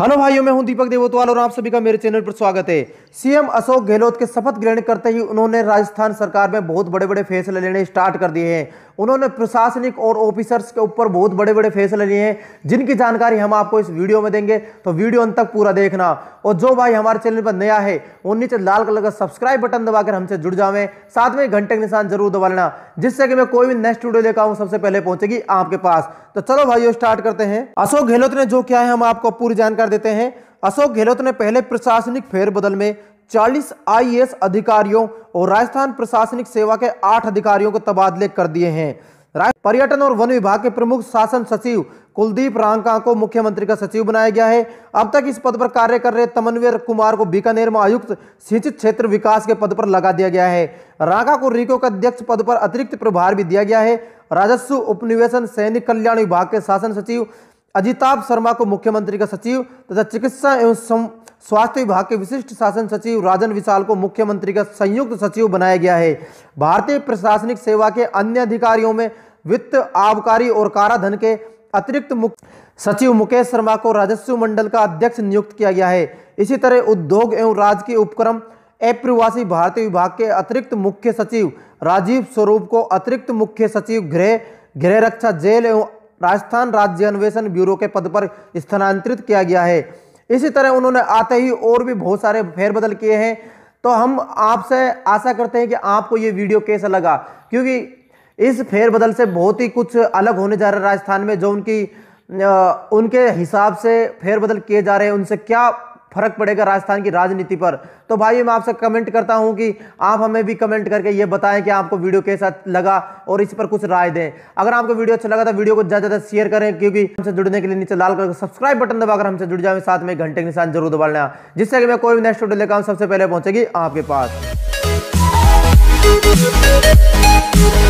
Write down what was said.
hello भाइयों मैं हूं दीपक देवोतवाल और आप सभी का मेरे चैनल पर स्वागत है सीएम अशोक गहलोत के शपथ ग्रहण करते ही उन्होंने राजस्थान सरकार में बहुत बड़े बड़े फैसले लेने स्टार्ट कर दिए हैं उन्होंने प्रशासनिक और ऑफिसर्स के ऊपर बहुत बड़े बड़े फैसले लिए हैं जिनकी जानकारी हम आपको इस वीडियो में देंगे तो वीडियो अंत तक पूरा देखना और जो भाई हमारे चैनल पर नया है वो नीचे लाल कलर का सब्सक्राइब बटन दबाकर हमसे जुड़ जावे साथ में घंटे के निशान जरूर दबा लेना जिससे कि मैं कोई भी नेक्स्ट वीडियो लेकर आऊँ सबसे पहले पहुंचेगी आपके पास तो चलो भाइयों स्टार्ट करते हैं अशोक गहलोत ने जो किया है हम आपको पूरी जानकारी देते हैं अशोक गहलोत ने पहले प्रशासनिक फेरबदल में 40 आईएएस अधिकारियों और राजस्थान प्रशासनिक सेवा के आठ अधिकारियों को तबादले कर दिए हैं पर्यटन और वन विभाग के प्रमुख शासन सचिव कुलदीप रांका को मुख्यमंत्री का सचिव बनाया गया है अब तक इस पद पर कार्य कर रहे तमनवीर कुमार को बीकानेर में आयुक्त सिंचित क्षेत्र विकास के पद पर लगा दिया गया है रांका को रिको के अध्यक्ष पद पर अतिरिक्त प्रभार भी दिया गया है राजस्व उपनिवेशन सैनिक कल्याण विभाग के शासन सचिव अजिताभ शर्मा को मुख्यमंत्री का सचिव तथा चिकित्सा एवं स्वास्थ्य विभाग के विशिष्ट शासन सचिव राजन विशाल को मुख्यमंत्री का संयुक्त सचिव बनाया गया है भारतीय प्रशासनिक सेवा के अन्य अधिकारियों में वित्त आबकारी और काराधन के अतिरिक्त मुख्य सचिव मुकेश शर्मा को राजस्व मंडल का अध्यक्ष नियुक्त किया गया है इसी तरह उद्योग एवं राजकीय उपक्रम अप्रवासी भारतीय विभाग के अतिरिक्त मुख्य सचिव राजीव स्वरूप को अतिरिक्त मुख्य सचिव गृह गृह रक्षा जेल एवं राजस्थान राज्य अन्वेषण ब्यूरो के पद पर स्थानांतरित किया गया है इसी तरह उन्होंने आते ही और भी बहुत सारे फेरबदल किए हैं तो हम आपसे आशा करते हैं कि आपको ये वीडियो कैसा लगा क्योंकि इस फेरबदल से बहुत ही कुछ अलग होने जा रहा है राजस्थान में जो उनकी उनके हिसाब से फेरबदल किए जा रहे हैं उनसे क्या फर्क पड़ेगा राजस्थान की राजनीति पर तो भाई मैं आपसे कमेंट करता हूं कि आप हमें भी कमेंट करके ये बताएं कि आपको वीडियो कैसा लगा और इस पर कुछ राय दें अगर आपको वीडियो अच्छा लगा तो वीडियो को ज़्यादा ज़्यादा शेयर करें क्योंकि हमसे जुड़ने के लिए नीचे लाल कलर सब्सक्राइब बटन दबाकर हमसे जुड़ जाए साथ में घंटे के निशान जरूर दबा लेना जिससे कि मैं कोई भी नेक्स्ट वीडियो लेकर सबसे पहले पहुंचेगी आपके पास